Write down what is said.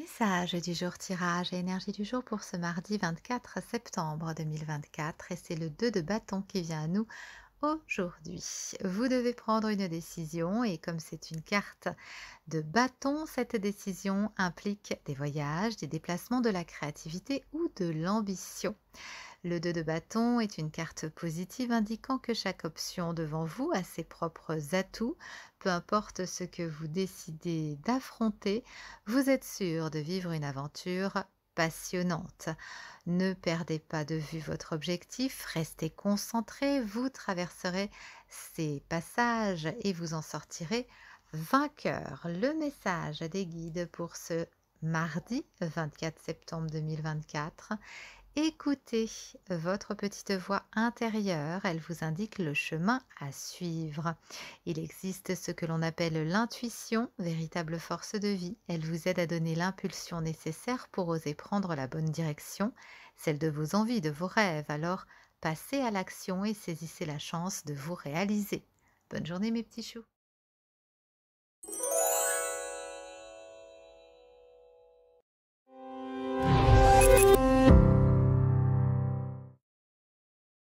Message du jour tirage et énergie du jour pour ce mardi 24 septembre 2024 et c'est le 2 de bâton qui vient à nous aujourd'hui. Vous devez prendre une décision et comme c'est une carte de bâton, cette décision implique des voyages, des déplacements, de la créativité ou de l'ambition. Le 2 de bâton est une carte positive indiquant que chaque option devant vous a ses propres atouts. Peu importe ce que vous décidez d'affronter, vous êtes sûr de vivre une aventure passionnante. Ne perdez pas de vue votre objectif, restez concentré, vous traverserez ces passages et vous en sortirez vainqueur. Le message des guides pour ce mardi 24 septembre 2024 Écoutez votre petite voix intérieure, elle vous indique le chemin à suivre. Il existe ce que l'on appelle l'intuition, véritable force de vie. Elle vous aide à donner l'impulsion nécessaire pour oser prendre la bonne direction, celle de vos envies, de vos rêves. Alors, passez à l'action et saisissez la chance de vous réaliser. Bonne journée mes petits choux